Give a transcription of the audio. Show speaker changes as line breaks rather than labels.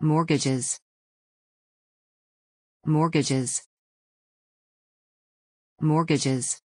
Mortgages. Mortgages. Mortgages.